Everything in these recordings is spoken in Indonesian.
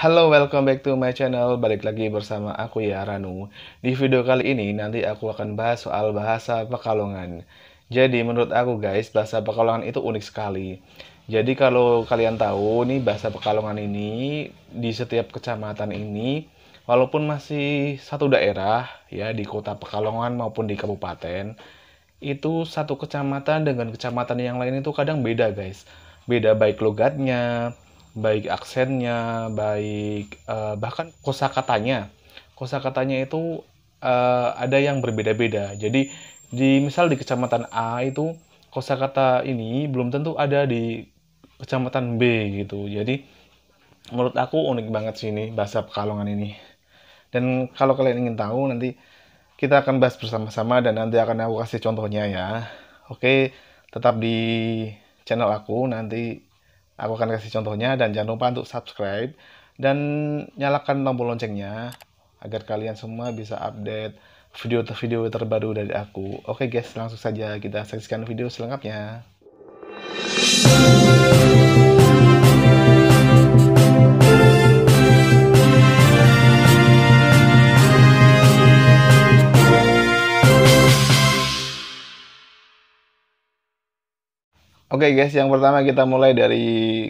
Halo, welcome back to my channel. Balik lagi bersama aku ya Ranu. Di video kali ini nanti aku akan bahas soal bahasa Pekalongan. Jadi menurut aku guys, bahasa Pekalongan itu unik sekali. Jadi kalau kalian tahu nih bahasa Pekalongan ini di setiap kecamatan ini walaupun masih satu daerah ya di kota Pekalongan maupun di kabupaten itu satu kecamatan dengan kecamatan yang lain itu kadang beda guys. Beda baik logatnya, baik aksennya, baik uh, bahkan kosakatanya. Kosakatanya itu uh, ada yang berbeda-beda. Jadi di misal di kecamatan A itu kosakata ini belum tentu ada di kecamatan B gitu. Jadi menurut aku unik banget sih ini bahasa Pekalongan ini. Dan kalau kalian ingin tahu nanti kita akan bahas bersama-sama dan nanti akan aku kasih contohnya ya. Oke, tetap di channel aku nanti Aku akan kasih contohnya dan jangan lupa untuk subscribe dan nyalakan tombol loncengnya agar kalian semua bisa update video-video terbaru dari aku. Oke guys, langsung saja kita saksikan video selengkapnya. Oke okay guys, yang pertama kita mulai dari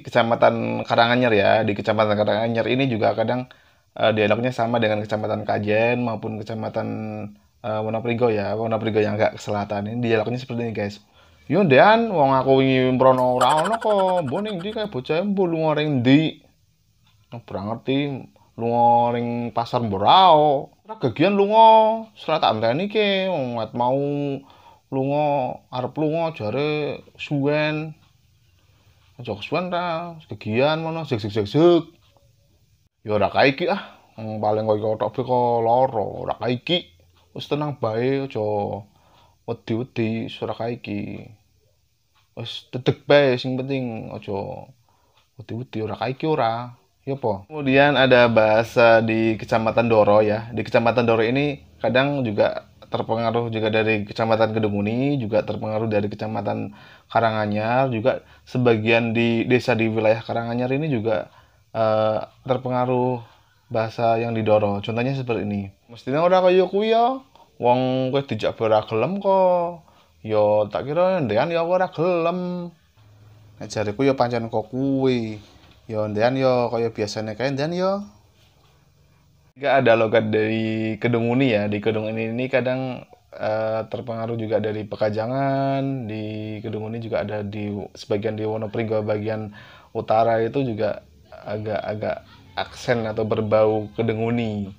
Kecamatan Karanganyar ya. Di Kecamatan Karanganyar ini juga kadang uh, dialognya sama dengan Kecamatan Kajen maupun Kecamatan uh, eh, Wonoprigo ya. Wonoprigo yang agak ke selatan ini dialognya seperti ini guys. Yundean, wong aku ingin mrono orang ono kok, boning di kayak bocah mbu lunga ngoreng di, kurang ngerti lu ngoreng pasar berau, mborao. lu gegian selatan selat nih ke nggak mau lunga arep lunga jare suwen aja kesuwen ta kegiatan mana sik sik sik sik ya ora kaiki ah paling koyo tok be kok lara ora kaiki wis tenang bae aja wedi-wedi ora kaiki wis dedeg bae sing penting aja wedi-wedi ora kaiki ora Yopo. Iya, Kemudian ada bahasa di Kecamatan Doro ya. Di Kecamatan Doro ini kadang juga terpengaruh juga dari Kecamatan Kedemuni, juga terpengaruh dari Kecamatan Karanganyar, juga sebagian di desa di wilayah Karanganyar ini juga uh, terpengaruh bahasa yang di Doro. Contohnya seperti ini. Mestinya ora kaya kuwi ya. Wong kowe dijak ora gelem kok. Ya tak kira ndean ya ora gelem. Ajariku ya pancen kok kuwi yo dan yo kaya biasanya kaya dan yo Gak ada logat dari Kedung ya di Kedung ini ini kadang uh, terpengaruh juga dari Pekajangan di Kedung juga ada di sebagian di Wonopringgo bagian utara itu juga agak-agak aksen atau berbau kedenguni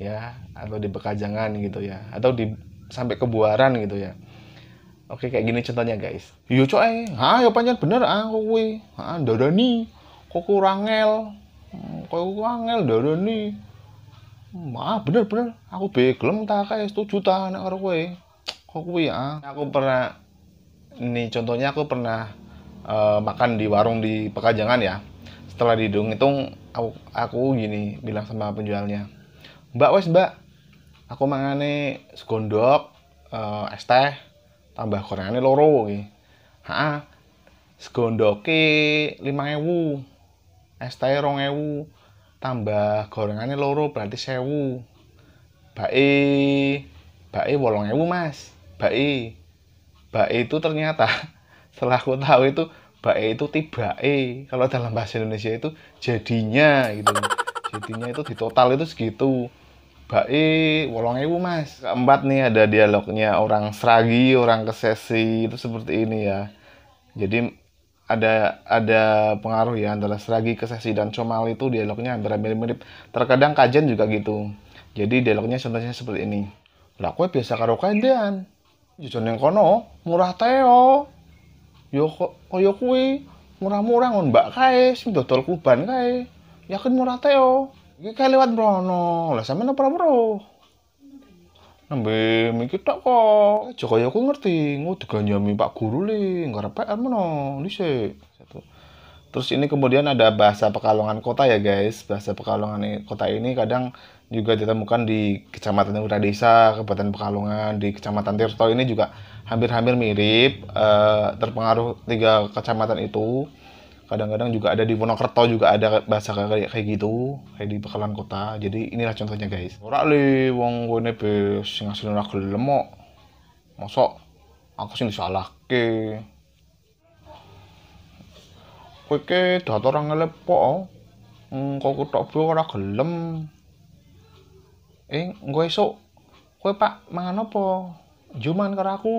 ya atau di Pekajangan gitu ya atau di sampai kebuaran gitu ya Oke kayak gini contohnya guys. Yo iya, coy, eh. ah, ha yo panjang bener ah kowe. Ha ah, dadani kok kurang ngel hmm, kok kurang ngel dari ini ah bener bener aku begelem tak kayak setuju juta anak orang kue kok kue ya aku pernah ini contohnya aku pernah uh, makan di warung di Pekajangan ya setelah dihitung itu aku, aku gini bilang sama penjualnya mbak wes mbak aku mangane segondok uh, es teh tambah gorengane loro iki heeh lima ewu es teh rong ewu tambah gorengannya loro berarti sewu bae bae wolong ewu mas bae bae itu ternyata setelah aku tahu itu bae itu tiba e kalau dalam bahasa Indonesia itu jadinya gitu jadinya itu di total itu segitu bae wolong ewu mas keempat nih ada dialognya orang seragi orang kesesi itu seperti ini ya jadi ada ada pengaruh ya antara Seragi Kesesi dan Comal itu dialognya antara mirip-mirip. Terkadang kajian juga gitu. Jadi dialognya contohnya seperti ini. Lah kue biasa karo kajian. jujur yang kono murah teo. Yo koyo kui murah-murah ngon mbak kae sing dotol kuban kae. Yakin murah teo. Iki kae lewat brono Lah sama ora Ambil mikir tak kok Jokowi aku ngerti ngu diganyami pak guru li nggak PR mana sih. terus ini kemudian ada bahasa pekalongan kota ya guys bahasa pekalongan kota ini kadang juga ditemukan di kecamatan Ura Desa Kabupaten Pekalongan di kecamatan Tirto ini juga hampir-hampir mirip eh, terpengaruh tiga kecamatan itu kadang-kadang juga ada di Monokerto juga ada bahasa kayak kayak gitu kayak di Bekalan Kota jadi inilah contohnya guys ora le wong ngene be sing asli ora gelem mosok aku sing disalahke kowe ke dator orang ngelepo oh. hmm, kok kutok bu ora gelem eh engko esuk kowe Pak mangan apa juman karo aku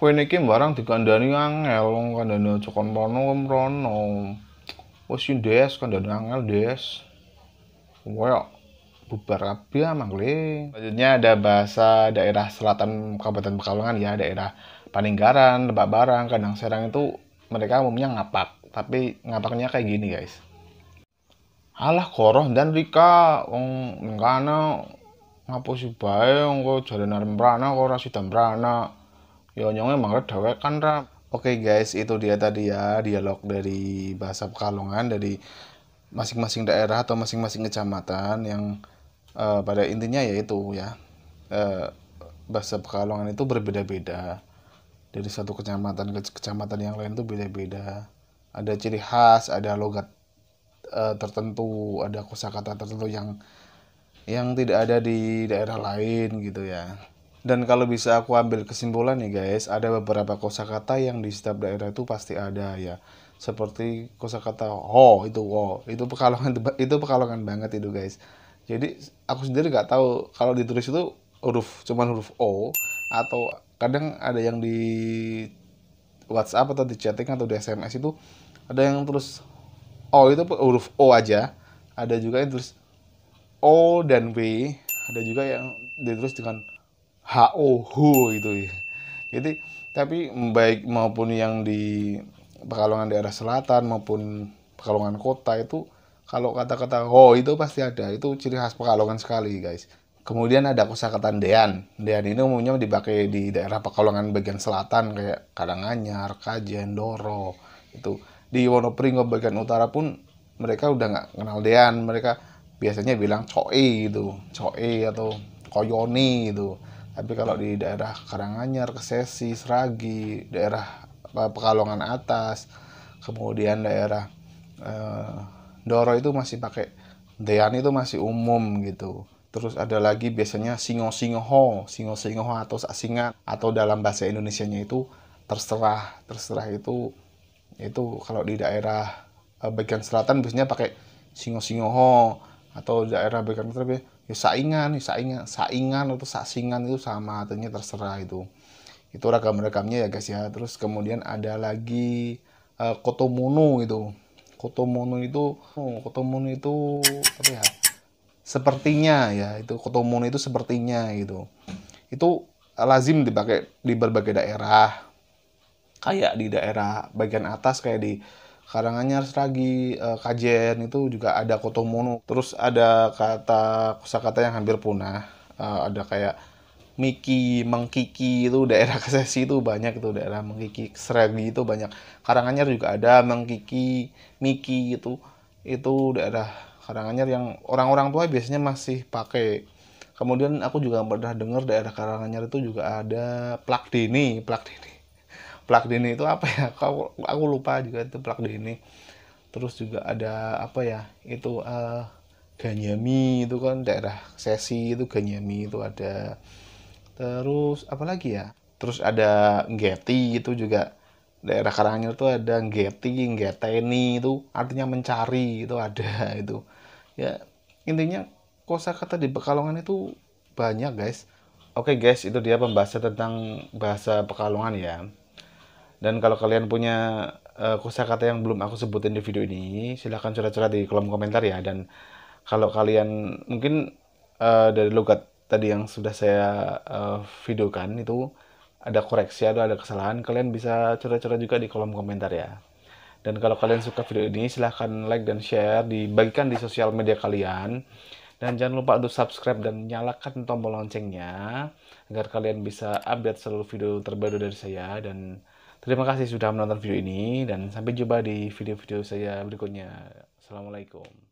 kowe niki barang dikandani angel wong kandani aja kon rono rono wis ndes kandani angel ndes Wow, bubar kabeh ah, mangle selanjutnya ada bahasa daerah selatan Kabupaten Pekalongan ya daerah Paninggaran Lebak Barang Kandang Serang itu mereka umumnya ngapak tapi ngapaknya kayak gini guys alah koroh dan Rika wong mengkana ngapusi bae wong kok jalan arem brana kok rasidam brana Yonyong emang dewek kan Ram. Oke guys, itu dia tadi ya dialog dari bahasa Pekalongan dari masing-masing daerah atau masing-masing kecamatan yang uh, pada intinya yaitu ya uh, bahasa Pekalongan itu berbeda-beda dari satu kecamatan ke kecamatan yang lain itu beda-beda. Ada ciri khas, ada logat uh, tertentu, ada kosakata tertentu yang yang tidak ada di daerah lain gitu ya. Dan kalau bisa aku ambil kesimpulan nih guys, ada beberapa kosakata yang di setiap daerah itu pasti ada ya. Seperti kosakata ho itu wo, itu pekalongan itu pekalongan banget itu guys. Jadi aku sendiri nggak tahu kalau ditulis itu huruf cuman huruf o atau kadang ada yang di WhatsApp atau di chatting atau di SMS itu ada yang terus o itu huruf o aja, ada juga yang terus o dan w, ada juga yang ditulis dengan HOHO itu ya. Jadi tapi baik maupun yang di Pekalongan daerah selatan maupun Pekalongan kota itu kalau kata-kata ho itu pasti ada. Itu ciri khas Pekalongan sekali, guys. Kemudian ada kosakata Dean. Dean ini umumnya dipakai di daerah Pekalongan bagian selatan kayak Karanganyar, Kajen, Doro itu. Di Wonopringo bagian utara pun mereka udah nggak kenal Dean, mereka biasanya bilang coe itu, coe atau koyoni itu tapi kalau di daerah Karanganyar, Kesesi, Seragi, daerah Pekalongan atas, kemudian daerah eh, Doro itu masih pakai Dean itu masih umum gitu. Terus ada lagi biasanya singo-singoho, singo-singoho atau singa atau dalam bahasa Indonesia-nya itu terserah, terserah itu itu kalau di daerah eh, bagian selatan biasanya pakai singo-singoho atau daerah bagian utara ya saingan ya saingan saingan atau saksingan itu sama artinya terserah itu itu ragam-ragamnya ya guys ya terus kemudian ada lagi uh, kotomono itu kotomono itu oh, kotomono itu apa ya sepertinya ya itu kotomono itu sepertinya gitu itu lazim dipakai di berbagai daerah kayak di daerah bagian atas kayak di Karanganyar, Seragi, eh, Kajen itu juga ada Kotomono. Terus ada kata kosakata yang hampir punah. Eh, ada kayak Miki, Mengkiki itu daerah Kesesi itu banyak itu daerah Mengkiki, Seragi itu banyak. Karanganyar juga ada Mengkiki, Miki itu itu daerah Karanganyar yang orang-orang tua biasanya masih pakai. Kemudian aku juga pernah dengar daerah Karanganyar itu juga ada Plak Dini, Plak Dini plak dini itu apa ya aku aku lupa juga itu plak dini terus juga ada apa ya itu uh, eh, Ganyami itu kan daerah sesi itu Ganyami itu ada terus apa lagi ya terus ada Ngeti itu juga daerah Karanganyar itu ada Ngeti Ngeteni itu artinya mencari itu ada itu ya intinya kosa kata di Pekalongan itu banyak guys oke guys itu dia pembahasan tentang bahasa Pekalongan ya dan kalau kalian punya uh, eh, kata yang belum aku sebutin di video ini, silahkan curhat-curhat di kolom komentar ya. Dan kalau kalian mungkin uh, dari logat tadi yang sudah saya uh, videokan itu ada koreksi atau ada kesalahan, kalian bisa curhat-curhat juga di kolom komentar ya. Dan kalau kalian suka video ini, silahkan like dan share, dibagikan di sosial media kalian. Dan jangan lupa untuk subscribe dan nyalakan tombol loncengnya, agar kalian bisa update seluruh video terbaru dari saya. Dan Terima kasih sudah menonton video ini dan sampai jumpa di video-video saya berikutnya. Assalamualaikum.